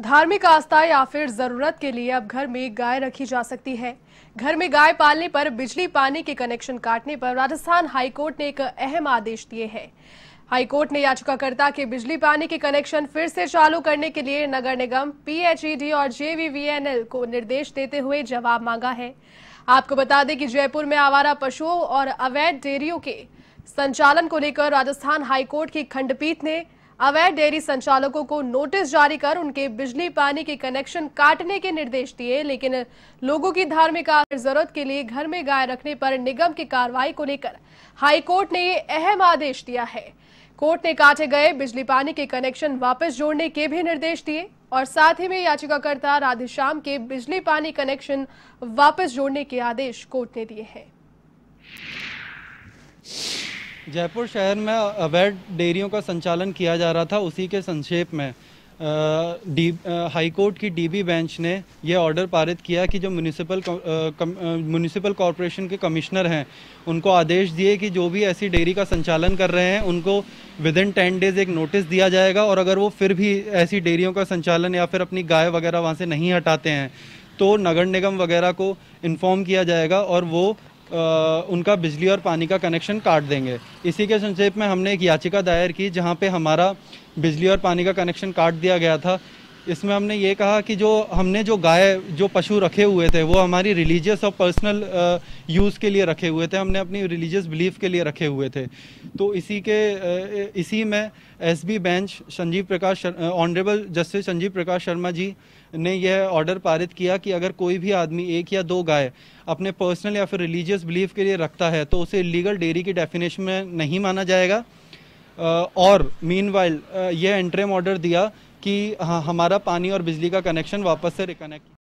धार्मिक आस्था या फिर जरूरत के लिए अब घर में गाय रखी जा सकती है घर में गाय पालने पर बिजली पानी के कनेक्शन काटने पर राजस्थान हाईकोर्ट ने एक अहम आदेश दिए हैं हाईकोर्ट ने याचिकाकर्ता के बिजली पानी के कनेक्शन फिर से चालू करने के लिए नगर निगम पीएचईडी और जेवीवीएनएल को निर्देश देते हुए जवाब मांगा है आपको बता दें कि जयपुर में आवारा पशुओं और अवैध डेयरियों के संचालन को लेकर राजस्थान हाईकोर्ट की खंडपीठ ने अवैध डेयरी संचालकों को नोटिस जारी कर उनके बिजली पानी के कनेक्शन काटने के निर्देश दिए लेकिन लोगों की धार्मिक जरूरत के लिए घर में गाय रखने पर निगम की कार्रवाई को लेकर हाईकोर्ट ने ये अहम आदेश दिया है कोर्ट ने काटे गए बिजली पानी के कनेक्शन वापस जोड़ने के भी निर्देश दिए और साथ ही में याचिकाकर्ता राधेश्याम के बिजली पानी कनेक्शन वापस जोड़ने के आदेश कोर्ट ने दिए हैं जयपुर शहर में अवैध डेयरियों का संचालन किया जा रहा था उसी के संक्षेप में डी हाईकोर्ट की डीबी बेंच ने यह ऑर्डर पारित किया कि जो म्यूनिसिपल म्यूनिसिपल कॉरपोरेशन के कमिश्नर हैं उनको आदेश दिए कि जो भी ऐसी डेयरी का संचालन कर रहे हैं उनको विद इन टेन डेज एक नोटिस दिया जाएगा और अगर वो फिर भी ऐसी डेयरियों का संचालन या फिर अपनी गाय वगैरह वहाँ से नहीं हटाते हैं तो नगर निगम वगैरह को इन्फॉर्म किया जाएगा और वो उनका बिजली और पानी का कनेक्शन काट देंगे इसी के संक्षेप में हमने एक याचिका दायर की जहाँ पे हमारा बिजली और पानी का कनेक्शन काट दिया गया था इसमें हमने ये कहा कि जो हमने जो गाय जो पशु रखे हुए थे वो हमारी रिलीजियस और पर्सनल यूज़ के लिए रखे हुए थे हमने अपनी रिलीजियस बिलीफ के लिए रखे हुए थे तो इसी के इसी में SB bench Sanjeev Prakash honourable justice Sanjeev Prakash Sharma ji ने यह ऑर्डर पारित किया कि अगर कोई भी आदमी एक या दो गाय अपने पर्सनल या फिर रिलीजियस बिलीफ के लिए रखता है तो उसे लीगल डेयरी की डेफिनेशन में नहीं माना जाएगा और मीन वाइल यह एंट्रेम ऑर्डर दिया कि हमारा पानी और बिजली का कनेक्शन वापस से रिकनेक्ट